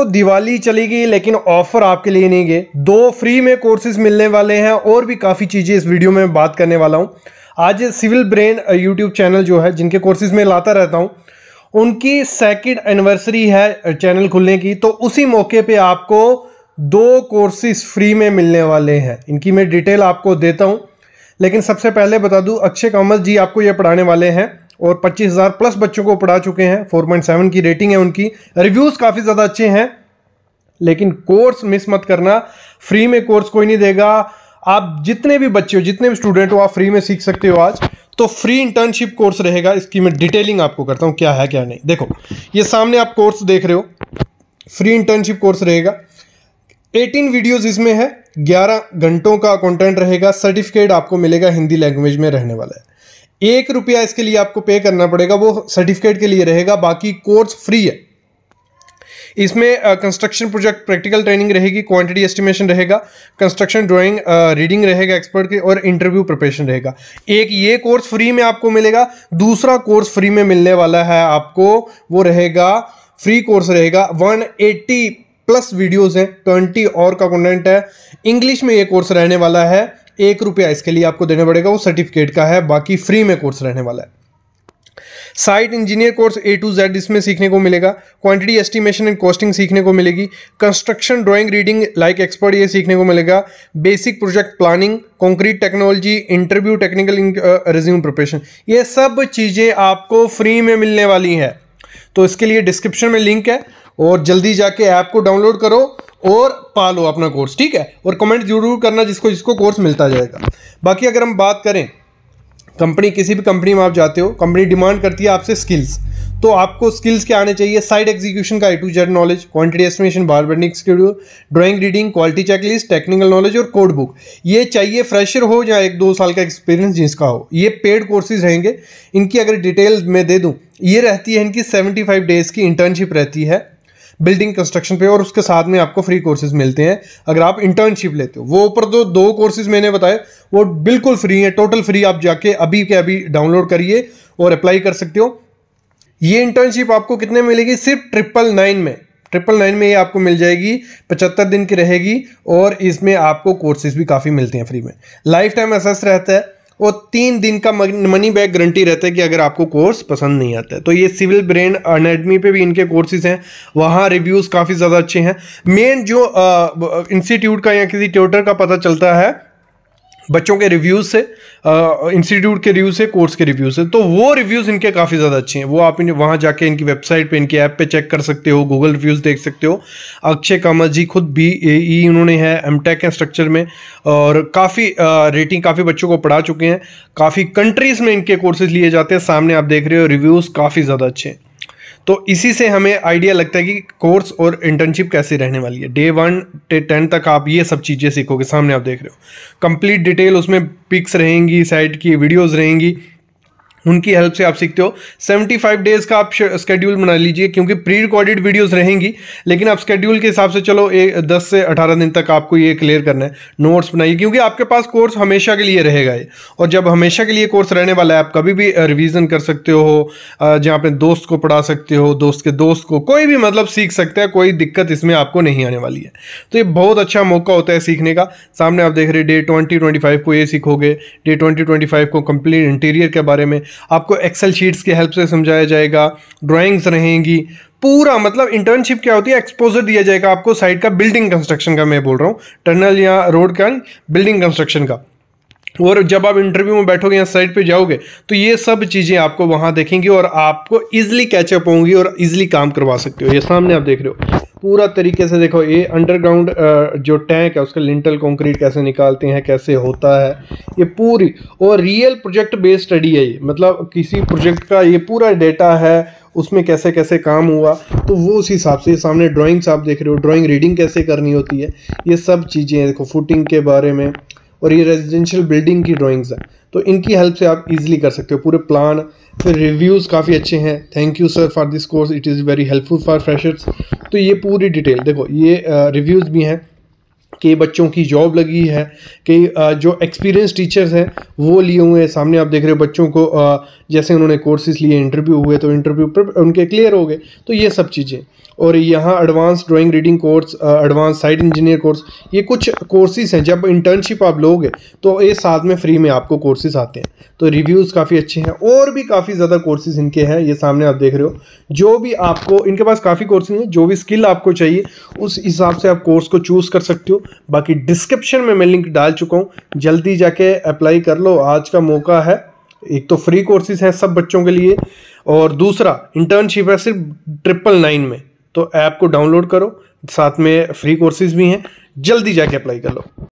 दोस्तों दिवाली गई लेकिन ऑफर आपके लिए नहीं गए दो फ्री में कोर्सेज मिलने वाले हैं और भी काफ़ी चीज़ें इस वीडियो में बात करने वाला हूं आज सिविल ब्रेन यूट्यूब चैनल जो है जिनके कोर्सेज में लाता रहता हूं उनकी सेकेंड एनिवर्सरी है चैनल खुलने की तो उसी मौके पे आपको दो कोर्सेज फ्री में मिलने वाले हैं इनकी मैं डिटेल आपको देता हूँ लेकिन सबसे पहले बता दूँ अक्षय कामत जी आपको ये पढ़ाने वाले हैं और 25,000 प्लस बच्चों को पढ़ा चुके हैं 4.7 की रेटिंग है उनकी रिव्यूज़ काफ़ी ज़्यादा अच्छे हैं लेकिन कोर्स मिस मत करना फ्री में कोर्स कोई नहीं देगा आप जितने भी बच्चे हो जितने भी स्टूडेंट हो आप फ्री में सीख सकते हो आज तो फ्री इंटर्नशिप कोर्स रहेगा इसकी मैं डिटेलिंग आपको करता हूँ क्या है क्या नहीं देखो ये सामने आप कोर्स देख रहे हो फ्री इंटर्नशिप कोर्स रहेगा 18 वीडियोस इसमें है 11 घंटों का कंटेंट रहेगा सर्टिफिकेट आपको मिलेगा हिंदी लैंग्वेज में रहने वाला है एक रुपया इसके लिए आपको पे करना पड़ेगा वो सर्टिफिकेट के लिए रहेगा बाकी कोर्स फ्री है इसमें कंस्ट्रक्शन प्रोजेक्ट प्रैक्टिकल ट्रेनिंग रहेगी क्वांटिटी एस्टिमेशन रहेगा कंस्ट्रक्शन ड्राइंग रीडिंग रहेगा एक्सपर्ट के और इंटरव्यू प्रिपरेशन रहेगा एक ये कोर्स फ्री में आपको मिलेगा दूसरा कोर्स फ्री में मिलने वाला है आपको वो रहेगा फ्री कोर्स रहेगा वन प्लस वीडियोज हैं ट्वेंटी और का कंटेंट है इंग्लिश में ये कोर्स रहने वाला है एक रुपया इसके लिए आपको देना पड़ेगा वो सर्टिफिकेट का है बाकी फ्री में कोर्स रहने वाला है site engineer course A to Z इसमें सीखने को मिलेगा क्वांटिटी एस्टिमेशन एंड कॉस्टिंग सीखने को मिलेगी construction drawing reading like expert ये सीखने को मिलेगा basic project planning concrete technology interview technical resume preparation ये सब चीज़ें आपको फ्री में मिलने वाली हैं तो इसके लिए डिस्क्रिप्शन में लिंक है और जल्दी जाके ऐप को डाउनलोड करो और पा लो अपना कोर्स ठीक है और कमेंट जरूर करना जिसको जिसको कोर्स मिलता जाएगा बाकी अगर हम बात करें कंपनी किसी भी कंपनी में आप जाते हो कंपनी डिमांड करती है आपसे स्किल्स तो आपको स्किल्स के आने चाहिए साइड एग्जीक्यूशन का A to Z knowledge quantity estimation bar burning studio drawing reading quality checklist technical knowledge और कोड बुक ये चाहिए फ्रेशर हो या एक दो साल का एक्सपीरियंस जिसका हो ये पेड कोर्सेज रहेंगे इनकी अगर डिटेल मैं दे दूँ ये रहती है इनकी सेवेंटी फाइव डेज़ की इंटर्नशिप रहती है बिल्डिंग कंस्ट्रक्शन पे और उसके साथ में आपको फ्री कोर्सेज मिलते हैं अगर आप इंटर्नशिप लेते हो वो ऊपर जो दो, कोर्सेज मैंने बताए वो बिल्कुल फ्री हैं टोटल फ्री आप जाके अभी के अभी डाउनलोड करिए और अप्लाई कर सकते हो ये इंटर्नशिप आपको कितने मिलेगी सिर्फ ट्रिपल नाइन में ट्रिपल नाइन में ये आपको मिल जाएगी पचहत्तर दिन की रहेगी और इसमें आपको कोर्सेज भी काफ़ी मिलते हैं फ्री में लाइफ टाइम एसेस रहता है और तीन दिन का मनी बैक गारंटी रहता है कि अगर आपको कोर्स पसंद नहीं आता है तो ये सिविल ब्रेन अनेडमी पे भी इनके कोर्सेज हैं वहाँ रिव्यूज़ काफ़ी ज़्यादा अच्छे हैं मेन जो इंस्टीट्यूट का या किसी ट्यूटर का पता चलता है बच्चों के रिव्यूज़ से इंस्टीट्यूट के रिव्यू से कोर्स के रिव्यू से तो वो रिव्यूज़ इनके काफ़ी ज़्यादा अच्छे हैं वो आप इन वहाँ जाके इनकी वेबसाइट पे इनके ऐप पे चेक कर सकते हो गूगल रिव्यूज़ देख सकते हो अक्षय कामत जी खुद बी ई उन्होंने e है एम टेक है स्ट्रक्चर में और काफ़ी रेटिंग काफ़ी बच्चों को पढ़ा चुके हैं काफ़ी कंट्रीज़ में इनके कोर्सेज लिए जाते हैं सामने आप देख रहे हो रिव्यूज़ काफ़ी ज़्यादा अच्छे हैं तो इसी से हमें आइडिया लगता है कि कोर्स और इंटर्नशिप कैसे रहने वाली है डे वन डे टेन तक आप ये सब चीज़ें सीखोगे सामने आप देख रहे हो कंप्लीट डिटेल उसमें पिक्स रहेंगी साइट की वीडियोस रहेंगी उनकी हेल्प से आप सीखते हो 75 डेज़ का आप स्केड्यूल बना लीजिए क्योंकि प्री रिकॉर्डेड वीडियोस रहेंगी लेकिन आप स्केड्यूल के हिसाब से चलो ए, 10 से 18 दिन तक आपको ये क्लियर करना है नोट्स बनाइए क्योंकि आपके पास कोर्स हमेशा के लिए रहेगा ये और जब हमेशा के लिए कोर्स रहने वाला है आप कभी भी रिविज़न कर सकते हो जहाँ अपने दोस्त को पढ़ा सकते हो दोस्त के दोस्त को कोई भी मतलब सीख सकते हैं कोई दिक्कत इसमें आपको नहीं आने वाली है तो ये बहुत अच्छा मौका होता है सीखने का सामने आप देख रहे डे ट्वेंटी को ये सीखोगे डे ट्वेंटी को कंप्लीट इंटीरियर के बारे में आपको एक्सेल शीट्स की हेल्प से समझाया जाएगा ड्राइंग्स रहेंगी पूरा मतलब इंटर्नशिप क्या होती है एक्सपोजर दिया जाएगा आपको साइट का बिल्डिंग कंस्ट्रक्शन का मैं बोल रहा हूँ टनल या रोड का बिल्डिंग कंस्ट्रक्शन का और जब आप इंटरव्यू में बैठोगे या साइट पे जाओगे तो ये सब चीज़ें आपको वहाँ देखेंगी और आपको ईजिली कैचअप होंगी और ईजिली काम करवा सकते हो ये सामने आप देख रहे हो पूरा तरीके से देखो ये अंडरग्राउंड जो टैंक है उसका लिंटल कंक्रीट कैसे निकालते हैं कैसे होता है ये पूरी और रियल प्रोजेक्ट बेस्ड स्टडी है ये मतलब किसी प्रोजेक्ट का ये पूरा डेटा है उसमें कैसे कैसे काम हुआ तो वो उस हिसाब से सामने ड्राइंग्स आप देख रहे हो ड्राइंग रीडिंग कैसे करनी होती है ये सब चीज़ें देखो फुटिंग के बारे में और ये रेजिडेंशियल बिल्डिंग की ड्राइंग्स हैं तो इनकी हेल्प से आप इजीली कर सकते हो पूरे प्लान फिर रिव्यूज़ काफ़ी अच्छे हैं thank you sir for this course it is very helpful for freshers तो ये पूरी डिटेल देखो ये रिव्यूज़ भी हैं के बच्चों की जॉब लगी है कई जो एक्सपीरियंस टीचर्स हैं वो लिए हुए हैं सामने आप देख रहे हो बच्चों को जैसे उन्होंने कोर्सेज लिए इंटरव्यू हुए तो इंटरव्यू पर उनके क्लियर हो गए तो ये सब चीज़ें और यहाँ advance drawing reading course advance site engineer course ये कुछ कोर्सेज हैं जब इंटर्नशिप आप लोगे तो ये साथ में फ्री में आपको कोर्सेज आते हैं तो रिव्यूज़ काफ़ी अच्छे हैं और भी काफ़ी ज़्यादा कोर्सेज इनके हैं ये सामने आप देख रहे हो जो भी आपको इनके पास काफ़ी कोर्सेज हैं जो भी स्किल आपको चाहिए उस हिसाब से आप कोर्स को चूज़ कर सकते हो बाकी डिस्क्रिप्शन में मैं लिंक डाल चुका हूँ जल्दी जाके अप्लाई कर लो आज का मौका है एक तो फ्री कोर्सेज हैं सब बच्चों के लिए और दूसरा इंटर्नशिप है सिर्फ ट्रिपल नाइन में तो ऐप को डाउनलोड करो साथ में फ्री कोर्सेज भी हैं जल्दी जाके अप्लाई कर लो